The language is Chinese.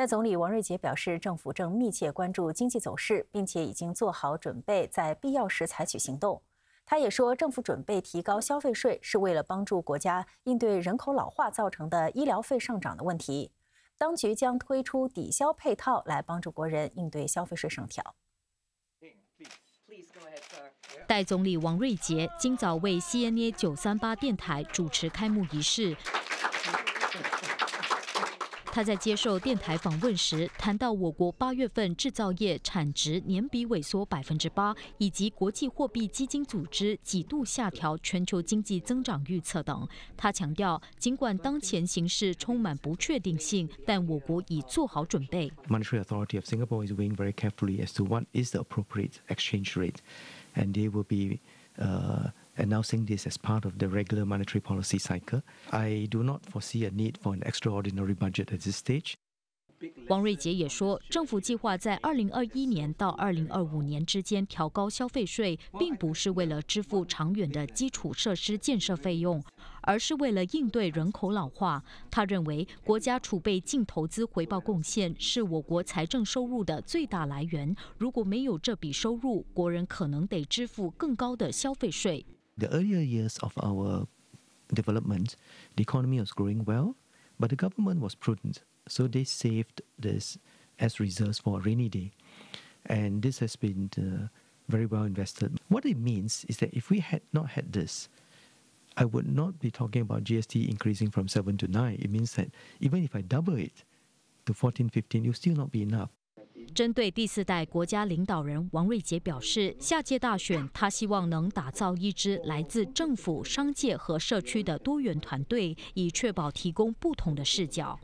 代总理王瑞杰表示，政府正密切关注经济走势，并且已经做好准备，在必要时采取行动。他也说，政府准备提高消费税，是为了帮助国家应对人口老化造成的医疗费上涨的问题。当局将推出抵消配套，来帮助国人应对消费税上调。代总理王瑞杰今早为 CNA 九三八电台主持开幕仪式。他在接受电台访问时谈到，我国八月份制造业产值年比萎缩百分之八，以及国际货币基金组织几度下调全球经济增长预测等。他强调，尽管当前形势充满不确定性，但我国已做好准备。announcing this as part of the regular monetary policy cycle. I do not foresee a need for an extraordinary budget at this stage. 王瑞杰也说，政府计划在2021年到2025年之间调高消费税，并不是为了支付长远的基础设施建设费用。而是为了应对人口老化。他认为，国家储备净投资回报贡献是我国财政收入的最大来源。如果没有这笔收入，国人可能得支付更高的消费税。The earlier years of our development, the economy was growing well, but the government was prudent, so they saved this as reserves for a rainy day, and this has been. Uh, very well invested. What it means is that if we had not had this, I talking increasing It would not about from to GST be 针对第四代国家领导人王瑞杰表示，下届大选他希望能打造一支来自政府、商界和社区的多元团队，以确保提供不同的视角。